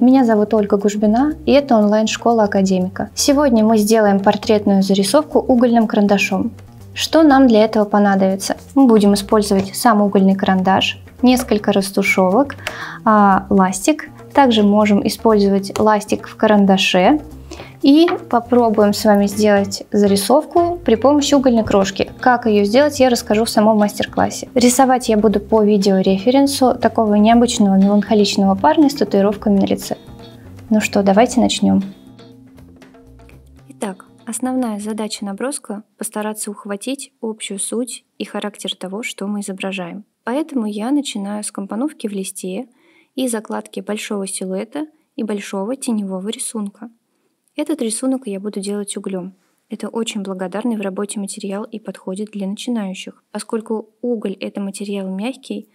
Меня зовут Ольга Гужбина, и это онлайн-школа академика. Сегодня мы сделаем портретную зарисовку угольным карандашом. Что нам для этого понадобится? Мы будем использовать сам угольный карандаш, несколько растушевок, а, ластик. Также можем использовать ластик в карандаше, и попробуем с вами сделать зарисовку при помощи угольной крошки. Как ее сделать, я расскажу в самом мастер-классе. Рисовать я буду по видеореференсу такого необычного меланхоличного парня с татуировками на лице. Ну что, давайте начнем. Итак, основная задача наброска – постараться ухватить общую суть и характер того, что мы изображаем. Поэтому я начинаю с компоновки в листе и закладки большого силуэта и большого теневого рисунка – этот рисунок я буду делать углем. Это очень благодарный в работе материал и подходит для начинающих. Поскольку уголь – это материал мягкий,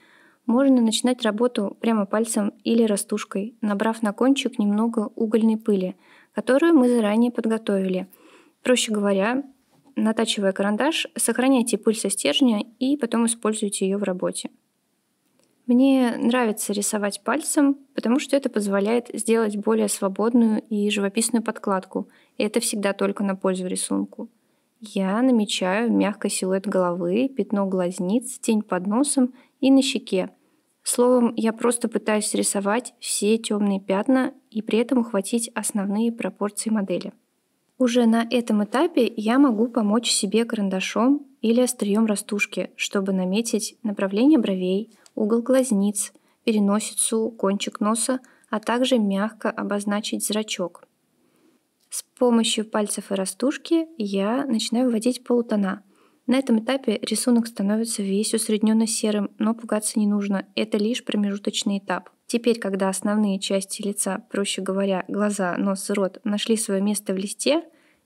можно начинать работу прямо пальцем или растушкой, набрав на кончик немного угольной пыли, которую мы заранее подготовили. Проще говоря, натачивая карандаш, сохраняйте пыль со стержня и потом используйте ее в работе. Мне нравится рисовать пальцем, потому что это позволяет сделать более свободную и живописную подкладку, и это всегда только на пользу рисунку. Я намечаю мягко силуэт головы, пятно глазниц, тень под носом и на щеке. Словом, я просто пытаюсь рисовать все темные пятна и при этом ухватить основные пропорции модели. Уже на этом этапе я могу помочь себе карандашом или острием растушки, чтобы наметить направление бровей – угол глазниц, переносицу, кончик носа, а также мягко обозначить зрачок. С помощью пальцев и растушки я начинаю вводить полутона. На этом этапе рисунок становится весь усредненно серым, но пугаться не нужно, это лишь промежуточный этап. Теперь, когда основные части лица, проще говоря, глаза, нос и рот, нашли свое место в листе,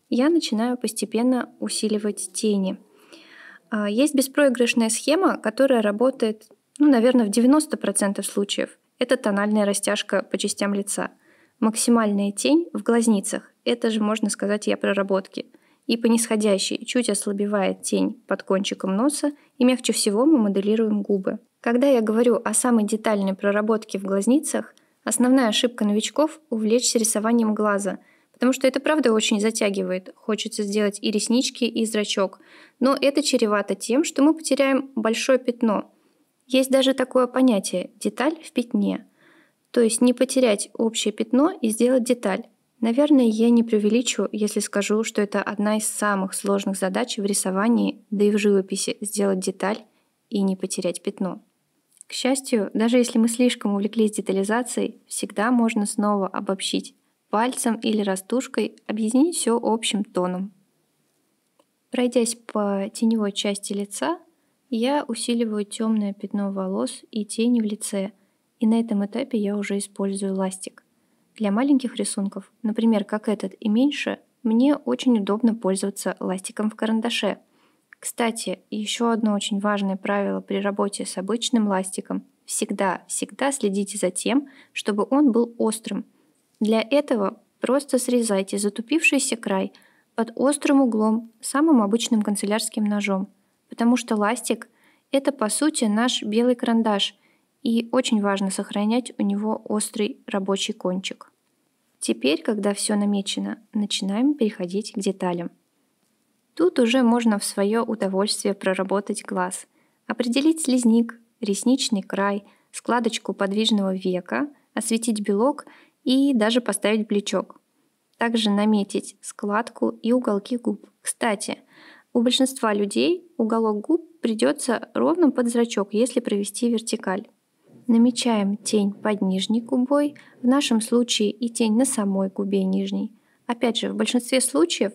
я начинаю постепенно усиливать тени. А, есть беспроигрышная схема, которая работает ну, наверное, в 90% случаев это тональная растяжка по частям лица. Максимальная тень в глазницах – это же, можно сказать, и о проработке. И по нисходящей чуть ослабевает тень под кончиком носа, и мягче всего мы моделируем губы. Когда я говорю о самой детальной проработке в глазницах, основная ошибка новичков – увлечься рисованием глаза – потому что это правда очень затягивает. Хочется сделать и реснички, и зрачок. Но это чревато тем, что мы потеряем большое пятно – есть даже такое понятие «деталь в пятне», то есть не потерять общее пятно и сделать деталь. Наверное, я не преувеличу, если скажу, что это одна из самых сложных задач в рисовании, да и в живописи — сделать деталь и не потерять пятно. К счастью, даже если мы слишком увлеклись детализацией, всегда можно снова обобщить пальцем или растушкой, объединить все общим тоном. Пройдясь по теневой части лица, я усиливаю темное пятно волос и тени в лице, и на этом этапе я уже использую ластик. Для маленьких рисунков, например, как этот и меньше, мне очень удобно пользоваться ластиком в карандаше. Кстати, еще одно очень важное правило при работе с обычным ластиком – всегда, всегда следите за тем, чтобы он был острым. Для этого просто срезайте затупившийся край под острым углом самым обычным канцелярским ножом – потому что ластик — это, по сути, наш белый карандаш, и очень важно сохранять у него острый рабочий кончик. Теперь, когда все намечено, начинаем переходить к деталям. Тут уже можно в свое удовольствие проработать глаз, определить слезник, ресничный край, складочку подвижного века, осветить белок и даже поставить плечок. Также наметить складку и уголки губ. Кстати, у большинства людей уголок губ придется ровно под зрачок, если провести вертикаль. Намечаем тень под нижней губой, в нашем случае и тень на самой губе нижней. Опять же, в большинстве случаев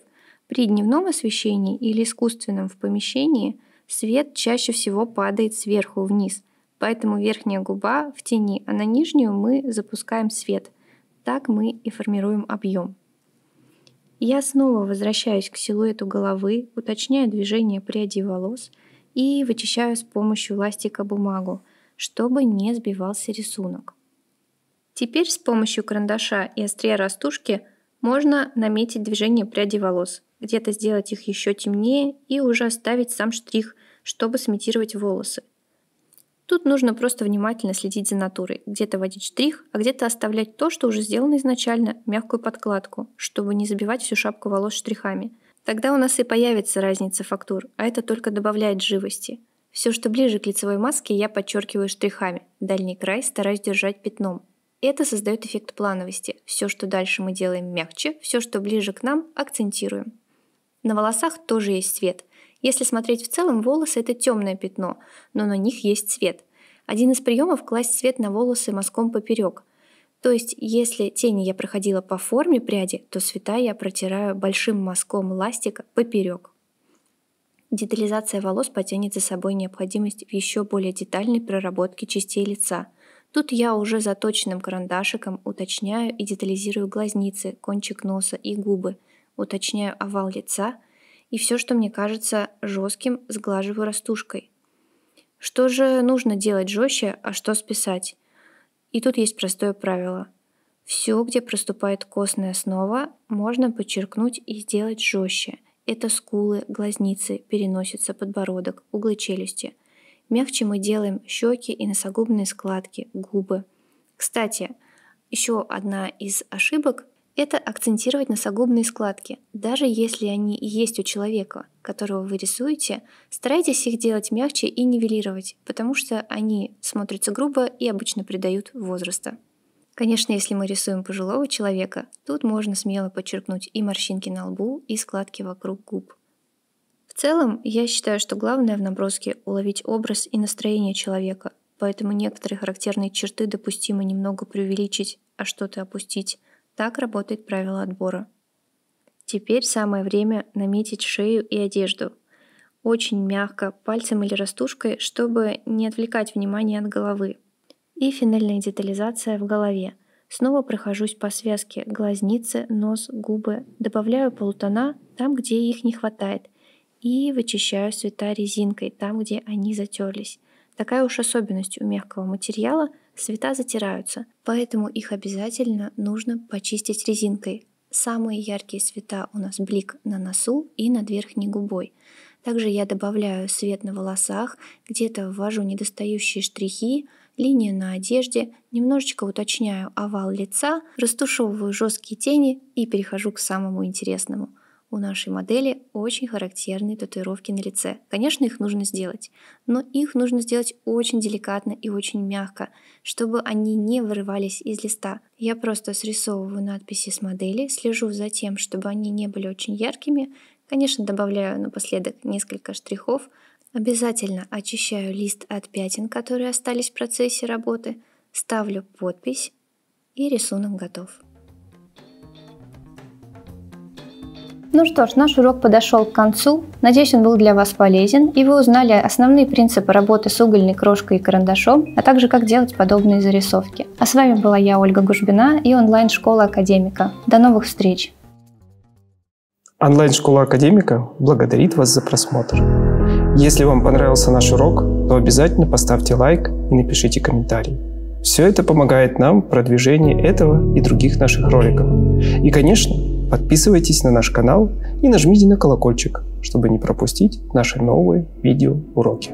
при дневном освещении или искусственном в помещении свет чаще всего падает сверху вниз, поэтому верхняя губа в тени, а на нижнюю мы запускаем свет. Так мы и формируем объем. Я снова возвращаюсь к силуэту головы, уточняю движение пряди волос и вычищаю с помощью ластика бумагу, чтобы не сбивался рисунок. Теперь с помощью карандаша и острия растушки можно наметить движение пряди волос, где-то сделать их еще темнее и уже оставить сам штрих, чтобы сымитировать волосы. Тут нужно просто внимательно следить за натурой, где-то водить штрих, а где-то оставлять то, что уже сделано изначально, мягкую подкладку, чтобы не забивать всю шапку волос штрихами. Тогда у нас и появится разница фактур, а это только добавляет живости. Все, что ближе к лицевой маске, я подчеркиваю штрихами, дальний край стараюсь держать пятном. Это создает эффект плановости. Все, что дальше мы делаем мягче, все, что ближе к нам, акцентируем. На волосах тоже есть цвет – если смотреть в целом, волосы — это темное пятно, но на них есть цвет. Один из приемов — класть цвет на волосы мазком поперек. То есть, если тени я проходила по форме пряди, то цвета я протираю большим мазком ластика поперек. Детализация волос потянет за собой необходимость в еще более детальной проработке частей лица — Тут я уже заточенным карандашиком уточняю и детализирую глазницы, кончик носа и губы, уточняю овал лица – и все, что мне кажется жестким, сглаживаю растушкой. Что же нужно делать жестче, а что списать? И тут есть простое правило. Все, где проступает костная основа, можно подчеркнуть и сделать жестче. Это скулы, глазницы, переносица, подбородок, углы челюсти. Мягче мы делаем щеки и носогубные складки, губы. Кстати, еще одна из ошибок это акцентировать носогубные складки. Даже если они и есть у человека, которого вы рисуете, старайтесь их делать мягче и нивелировать, потому что они смотрятся грубо и обычно придают возраста. Конечно, если мы рисуем пожилого человека, тут можно смело подчеркнуть и морщинки на лбу, и складки вокруг губ. В целом, я считаю, что главное в наброске — уловить образ и настроение человека, поэтому некоторые характерные черты допустимо немного преувеличить, а что-то опустить — так работает правило отбора. Теперь самое время наметить шею и одежду. Очень мягко, пальцем или растушкой, чтобы не отвлекать внимание от головы. И финальная детализация в голове. Снова прохожусь по связке глазницы, нос, губы, добавляю полутона там, где их не хватает, и вычищаю цвета резинкой там, где они затерлись. Такая уж особенность у мягкого материала – Света затираются, поэтому их обязательно нужно почистить резинкой. Самые яркие цвета у нас блик на носу и над верхней губой. Также я добавляю свет на волосах, где-то ввожу недостающие штрихи, линию на одежде, немножечко уточняю овал лица, растушевываю жесткие тени и перехожу к самому интересному – у нашей модели очень характерные татуировки на лице. Конечно, их нужно сделать, но их нужно сделать очень деликатно и очень мягко, чтобы они не вырывались из листа. Я просто срисовываю надписи с модели, слежу за тем, чтобы они не были очень яркими. Конечно, добавляю напоследок несколько штрихов. Обязательно очищаю лист от пятен, которые остались в процессе работы, ставлю подпись и рисунок готов. Ну что ж, наш урок подошел к концу. Надеюсь, он был для вас полезен, и вы узнали основные принципы работы с угольной крошкой и карандашом, а также как делать подобные зарисовки. А с вами была я, Ольга Гужбина, и онлайн-школа Академика. До новых встреч! Онлайн-школа Академика благодарит вас за просмотр. Если вам понравился наш урок, то обязательно поставьте лайк и напишите комментарий. Все это помогает нам в продвижении этого и других наших роликов. И, конечно, Подписывайтесь на наш канал и нажмите на колокольчик, чтобы не пропустить наши новые видео-уроки.